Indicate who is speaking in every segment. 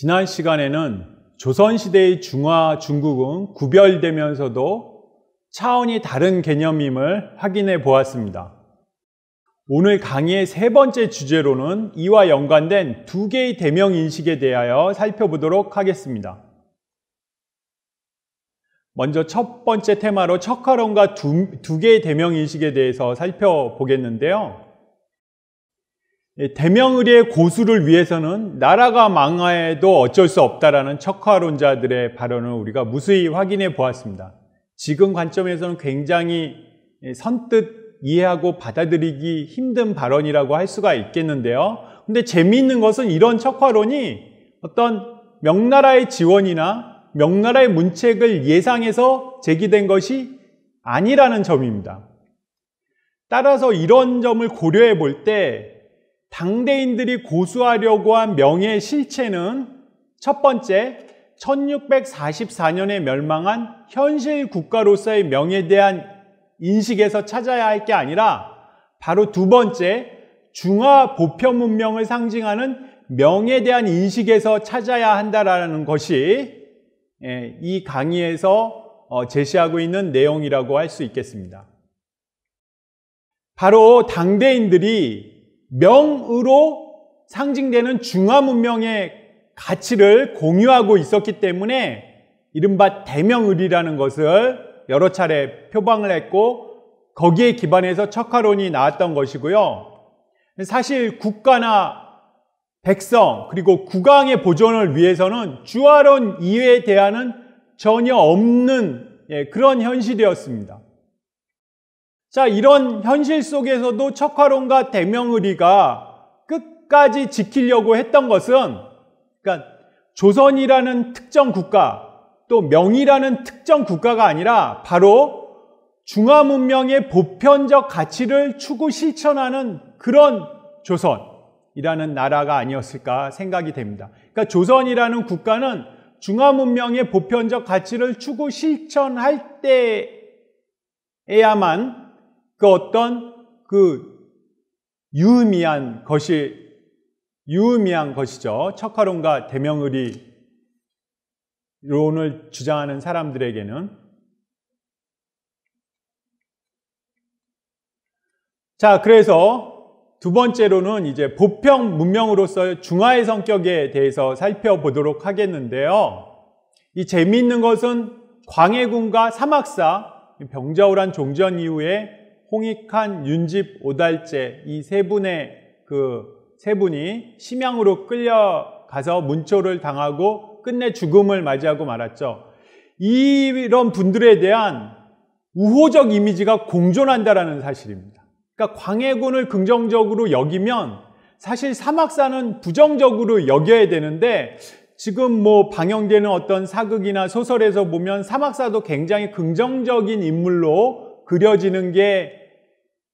Speaker 1: 지난 시간에는 조선시대의 중화 중국은 구별되면서도 차원이 다른 개념임을 확인해 보았습니다. 오늘 강의의 세 번째 주제로는 이와 연관된 두 개의 대명 인식에 대하여 살펴보도록 하겠습니다. 먼저 첫 번째 테마로 척화론과 두, 두 개의 대명 인식에 대해서 살펴보겠는데요. 예, 대명의의 리 고수를 위해서는 나라가 망하에도 어쩔 수 없다라는 척화론자들의 발언을 우리가 무수히 확인해 보았습니다. 지금 관점에서는 굉장히 예, 선뜻 이해하고 받아들이기 힘든 발언이라고 할 수가 있겠는데요. 근데 재미있는 것은 이런 척화론이 어떤 명나라의 지원이나 명나라의 문책을 예상해서 제기된 것이 아니라는 점입니다. 따라서 이런 점을 고려해 볼때 당대인들이 고수하려고 한 명예의 실체는 첫 번째, 1644년에 멸망한 현실 국가로서의 명예에 대한 인식에서 찾아야 할 게 아니라 바로 두 번째, 중화 보편 문명을 상징하는 명에 예 대한 인식에서 찾아야 한다라는 것이 예, 이 강의에서 어, 제시하고 있는 내용이라고 할 수 있겠습니다. 바로 당대인들이 명으로 상징되는 중화 문명의 가치를 공유하고 있었기 때문에 이른바 대명을이라는 것을 여러 차례 표방을 했고 거기에 기반해서 척화론이 나왔던 것이고요. 사실 국가나 백성 그리고 국왕의 보존을 위해서는 주화론 이외에 대한은 전혀 없는 예, 그런 현실이었습니다. 자, 이런 현실 속에서도 척화론과 대명의리가 끝까지 지키려고 했던 것은 그러니까 조선이라는 특정 국가 또 명이라는 특정 국가가 아니라 바로 중화 문명의 보편적 가치를 추구 실천하는 그런 조선이라는 나라가 아니었을까 생각이 됩니다. 그러니까 조선이라는 국가는 중화 문명의 보편적 가치를 추구 실천할 때에야만 그 어떤 그 유의미한 것이 유미한 것이죠. 척화론과 대명의론을 리 주장하는 사람들에게는 자 그래서 두 번째로는 이제 보평 문명으로서 중화의 성격에 대해서 살펴보도록 하겠는데요. 이 재미있는 것은 광해군과 사막사, 병자호란 종전 이후에 홍익한, 윤집, 오달재 이세 분의 그 세 분이 심양으로 끌려가서 문초를 당하고 끝내 죽음을 맞이하고 말았죠. 이런 분들에 대한 우호적 이미지가 공존한다라는 사실입니다. 그러니까 광해군을 긍정적으로 여기면 사실 사막사는 부정적으로 여겨야 되는데 지금 뭐 방영되는 어떤 사극이나 소설에서 보면 사막사도 굉장히 긍정적인 인물로 그려지는 게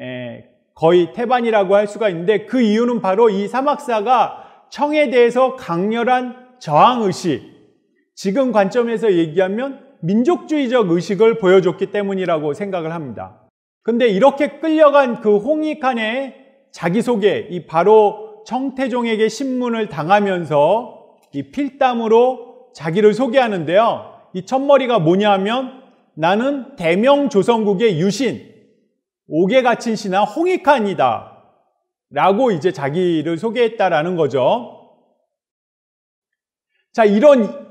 Speaker 1: 예, 거의 태반이라고 할 수가 있는데 그 이유는 바로 이 사막사가 청에 대해서 강렬한 저항의식, 지금 관점에서 얘기하면 민족주의적 의식을 보여줬기 때문이라고 생각을 합니다. 근데 이렇게 끌려간 그 홍익한의 자기소개, 이 바로 청태종에게 신문을 당하면서 이 필담으로 자기를 소개하는데요. 이 첫머리가 뭐냐 하면 나는 대명 조선국의 유신, 옥에 갇힌 신하 홍익한이다. 라고 이제 자기를 소개했다라는 거죠. 자, 이런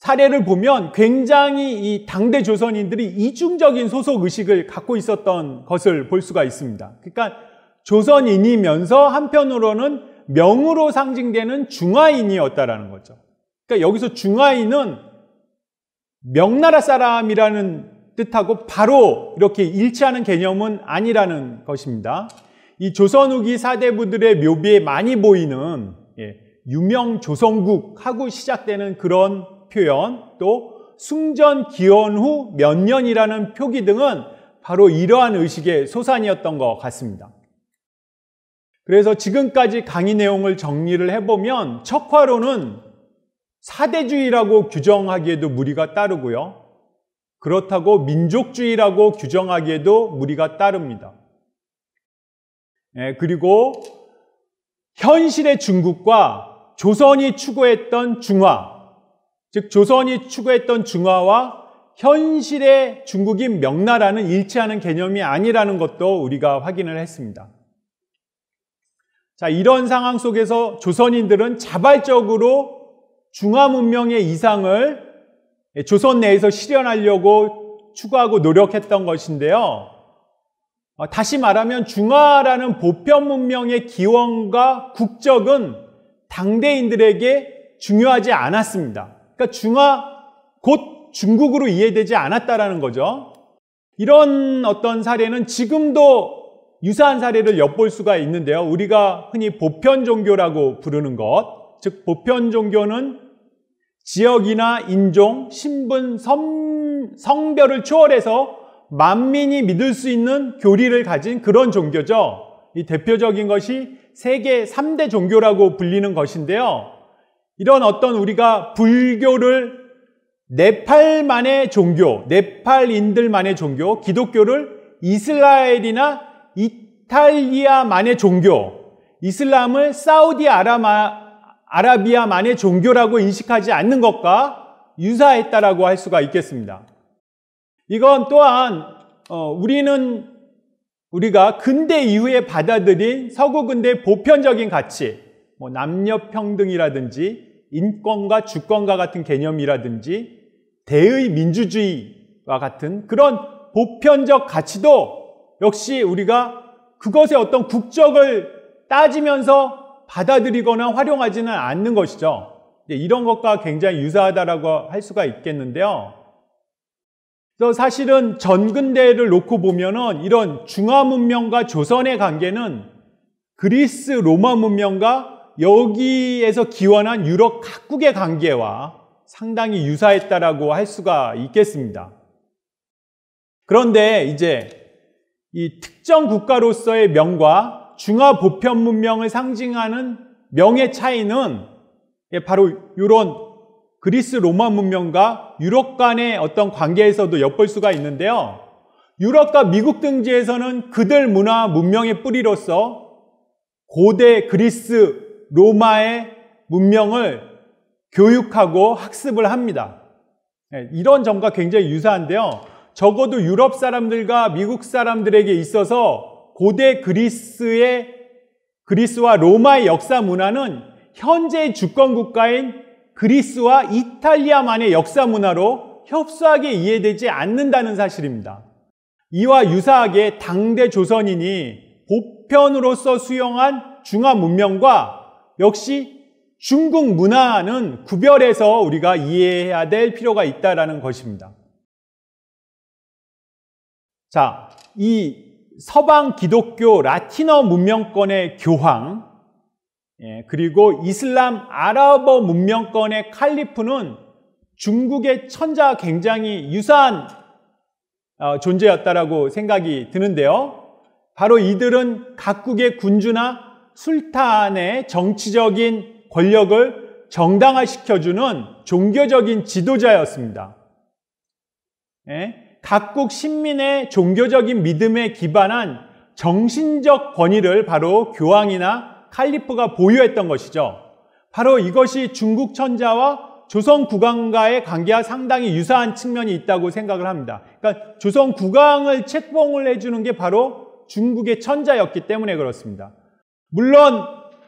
Speaker 1: 사례를 보면 굉장히 이 당대 조선인들이 이중적인 소속 의식을 갖고 있었던 것을 볼 수가 있습니다. 그러니까 조선인이면서 한편으로는 명으로 상징되는 중화인이었다라는 거죠. 그러니까 여기서 중화인은 명나라 사람이라는 뜻하고 바로 이렇게 일치하는 개념은 아니라는 것입니다. 이 조선 후기 사대부들의 묘비에 많이 보이는 예, 유명 조선국하고 시작되는 그런 표현 또 숭전 기원 후 몇 년이라는 표기 등은 바로 이러한 의식의 소산이었던 것 같습니다. 그래서 지금까지 강의 내용을 정리를 해보면 척화로는 사대주의라고 규정하기에도 무리가 따르고요. 그렇다고 민족주의라고 규정하기에도 무리가 따릅니다. 예, 그리고 현실의 중국과 조선이 추구했던 중화, 즉 조선이 추구했던 중화와 현실의 중국인 명나라는 일치하는 개념이 아니라는 것도 우리가 확인을 했습니다. 자, 이런 상황 속에서 조선인들은 자발적으로 중화 문명의 이상을 조선 내에서 실현하려고 추구하고 노력했던 것인데요. 어, 다시 말하면 중화라는 보편 문명의 기원과 국적은 당대인들에게 중요하지 않았습니다. 그러니까 중화 곧 중국으로 이해되지 않았다라는 거죠. 이런 어떤 사례는 지금도 유사한 사례를 엿볼 수가 있는데요. 우리가 흔히 보편 종교라고 부르는 것, 즉 보편 종교는 지역이나 인종, 신분, 섬, 성별을 초월해서 만민이 믿을 수 있는 교리를 가진 그런 종교죠. 이 대표적인 것이 세계 3대 종교라고 불리는 것인데요. 이런 어떤 우리가 불교를 네팔만의 종교, 네팔인들만의 종교, 기독교를 이슬라엘이나 이탈리아만의 종교, 이슬람을 사우디아라마, 아라비아만의 종교라고 인식하지 않는 것과 유사했다라고 할 수가 있겠습니다. 이건 또한 어, 우리는 우리가 근대 이후에 받아들인 서구 근대 보편적인 가치, 뭐 남녀 평등이라든지 인권과 주권과 같은 개념이라든지 대의 민주주의와 같은 그런 보편적 가치도 역시 우리가 그것의 어떤 국적을 따지면서 받아들이거나 활용하지는 않는 것이죠. 이런 것과 굉장히 유사하다라고 할 수가 있겠는데요. 그래서 사실은 전근대를 놓고 보면은 이런 중화 문명과 조선의 관계는 그리스 로마 문명과 여기에서 기원한 유럽 각국의 관계와 상당히 유사했다라고 할 수가 있겠습니다. 그런데 이제 이 특정 국가로서의 명과 중화 보편 문명을 상징하는 명의 차이는 예, 바로 이런 그리스 로마 문명과 유럽 간의 어떤 관계에서도 엿볼 수가 있는데요. 유럽과 미국 등지에서는 그들 문화 문명의 뿌리로서 고대 그리스 로마의 문명을 교육하고 학습을 합니다. 예, 이런 점과 굉장히 유사한데요. 적어도 유럽 사람들과 미국 사람들에게 있어서 고대 그리스의 그리스와 로마의 역사 문화는 현재 주권 국가인 그리스와 이탈리아만의 역사 문화로 협소하게 이해되지 않는다는 사실입니다. 이와 유사하게 당대 조선인이 보편으로서 수용한 중화 문명과 역시 중국 문화는 구별해서 우리가 이해해야 될 필요가 있다라는 것입니다. 자, 이 서방 기독교 라틴어 문명권의 교황, 예, 그리고 이슬람 아랍어 문명권의 칼리프는 중국의 천자 굉장히 유사한 어, 존재였다라고 생각이 드는데요. 바로 이들은 각국의 군주나 술탄의 정치적인 권력을 정당화시켜주는 종교적인 지도자였습니다. 예? 각국 신민의 종교적인 믿음에 기반한 정신적 권위를 바로 교황이나 칼리프가 보유했던 것이죠. 바로 이것이 중국 천자와 조선 국왕과의 관계와 상당히 유사한 측면이 있다고 생각을 합니다. 그러니까 조선 국왕을 책봉을 해주는 게 바로 중국의 천자였기 때문에 그렇습니다. 물론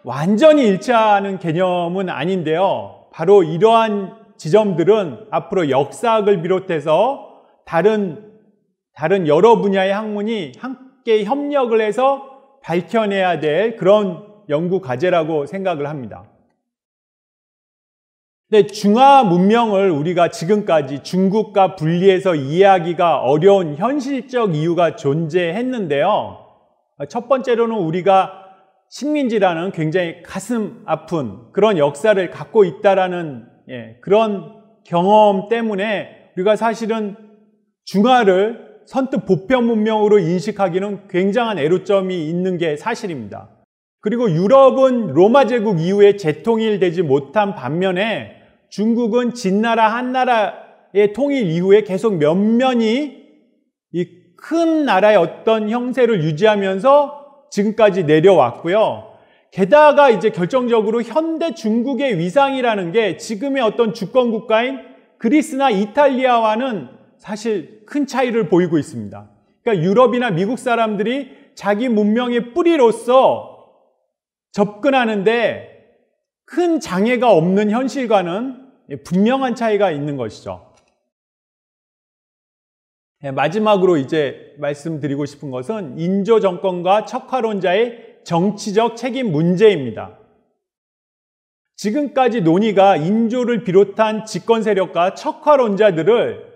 Speaker 1: 완전히 일치하는 개념은 아닌데요. 바로 이러한 지점들은 앞으로 역사학을 비롯해서 다른, 다른 여러 분야의 학문이 함께 협력을 해서 밝혀내야 될 그런 연구 과제라고 생각을 합니다. 근데 중화 문명을 우리가 지금까지 중국과 분리해서 이해하기가 어려운 현실적 이유가 존재했는데요. 첫 번째로는 우리가 식민지라는 굉장히 가슴 아픈 그런 역사를 갖고 있다라는 예, 그런 경험 때문에 우리가 사실은 중화를 선뜻 보편 문명으로 인식하기는 굉장한 애로점이 있는 게 사실입니다. 그리고 유럽은 로마 제국 이후에 재통일되지 못한 반면에 중국은 진나라 한나라의 통일 이후에 계속 면면이 이 큰 나라의 어떤 형세를 유지하면서 지금까지 내려왔고요. 게다가 이제 결정적으로 현대 중국의 위상이라는 게 지금의 어떤 주권 국가인 그리스나 이탈리아와는 사실 큰 차이를 보이고 있습니다. 그러니까 유럽이나 미국 사람들이 자기 문명의 뿌리로서 접근하는데 큰 장애가 없는 현실과는 분명한 차이가 있는 것이죠. 네, 마지막으로 이제 말씀드리고 싶은 것은 인조 정권과 척화론자의 정치적 책임 문제입니다. 지금까지 논의가 인조를 비롯한 집권 세력과 척화론자들을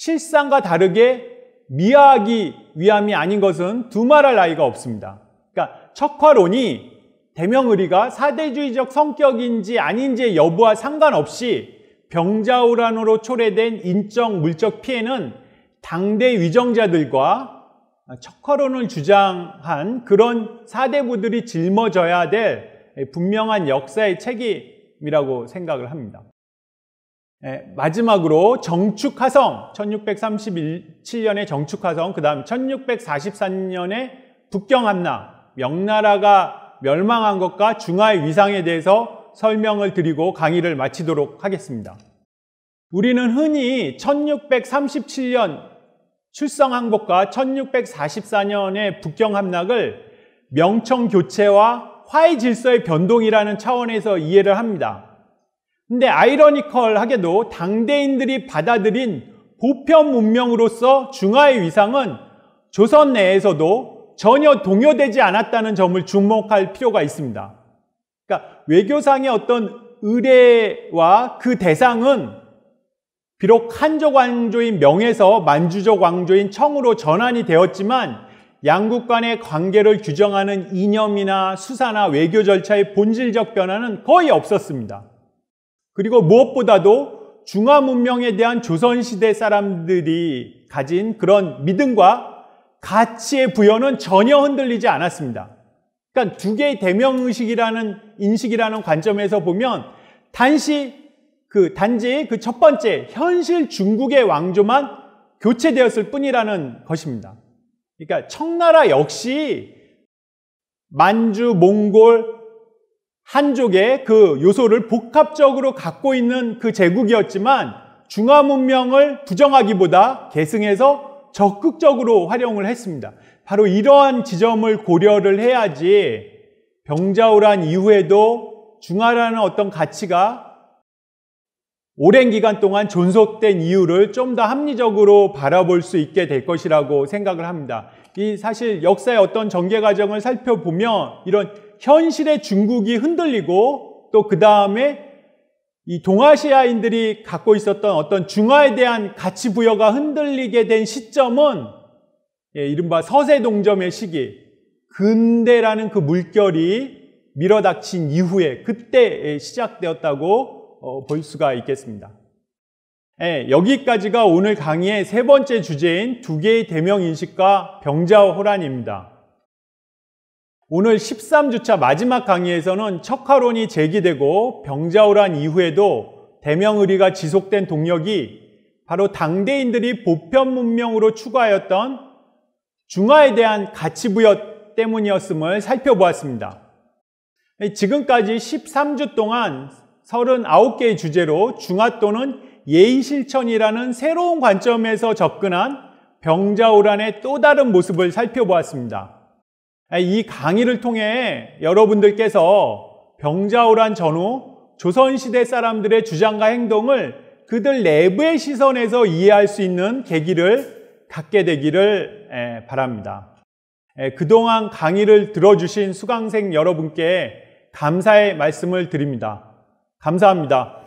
Speaker 1: 실상과 다르게 미화하기 위함이 아닌 것은 두말할 나이가 없습니다. 그러니까 척화론이 대명의리가 사대주의적 성격인지 아닌지의 여부와 상관없이 병자호란으로 초래된 인적 물적 피해는 당대 위정자들과 척화론을 주장한 그런 사대부들이 짊어져야 될 분명한 역사의 책임이라고 생각을 합니다. 예, 마지막으로 정축화성, 1637년에 정축화성, 그 다음 1 6 4 3년에 북경함락, 명나라가 멸망한 것과 중화의 위상에 대해서 설명을 드리고 강의를 마치도록 하겠습니다. 우리는 흔히 1637년 출성항복과 1644년의 북경함락을 명청교체와 화해 질서의 변동이라는 차원에서 이해를 합니다. 근데 아이러니컬하게도 당대인들이 받아들인 보편 문명으로서 중화의 위상은 조선 내에서도 전혀 동요되지 않았다는 점을 주목할 필요가 있습니다. 그러니까 외교상의 어떤 의뢰와 그 대상은 비록 한족 왕조인 명에서 만주족 왕조인 청으로 전환이 되었지만 양국 간의 관계를 규정하는 이념이나 수사나 외교 절차의 본질적 변화는 거의 없었습니다. 그리고 무엇보다도 중화 문명에 대한 조선 시대 사람들이 가진 그런 믿음과 가치의 부여는 전혀 흔들리지 않았습니다. 그러니까 두 개의 대명 의식이라는 인식이라는 관점에서 보면 단시 그 단지 그 첫 번째 현실 중국의 왕조만 교체되었을 뿐이라는 것입니다. 그러니까 청나라 역시 만주, 몽골, 한족의 그 요소를 복합적으로 갖고 있는 그 제국이었지만 중화 문명을 부정하기보다 계승해서 적극적으로 활용을 했습니다. 바로 이러한 지점을 고려를 해야지 병자호란 이후에도 중화라는 어떤 가치가 오랜 기간 동안 존속된 이유를 좀 더 합리적으로 바라볼 수 있게 될 것이라고 생각을 합니다. 이 사실 역사의 어떤 전개 과정을 살펴보면 이런 현실의 중국이 흔들리고 또 그 다음에 이 동아시아인들이 갖고 있었던 어떤 중화에 대한 가치부여가 흔들리게 된 시점은 예, 이른바 서세동점의 시기, 근대라는 그 물결이 밀어닥친 이후에 그때 예, 시작되었다고 어, 볼 수가 있겠습니다. 예, 여기까지가 오늘 강의의 세 번째 주제인 두 개의 대명인식과 병자호란입니다. 오늘 13주차 마지막 강의에서는 척화론이 제기되고 병자호란 이후에도 대명의리가 지속된 동력이 바로 당대인들이 보편 문명으로 추구하였던 중화에 대한 가치부여 때문이었음을 살펴보았습니다. 지금까지 13주 동안 39개의 주제로 중화 또는 예의 실천이라는 새로운 관점에서 접근한 병자호란의 또 다른 모습을 살펴보았습니다. 아, 이 강의를 통해 여러분들께서 병자호란 전후 조선시대 사람들의 주장과 행동을 그들 내부의 시선에서 이해할 수 있는 계기를 갖게 되기를 바랍니다. 그동안 강의를 들어주신 수강생 여러분께 감사의 말씀을 드립니다. 감사합니다.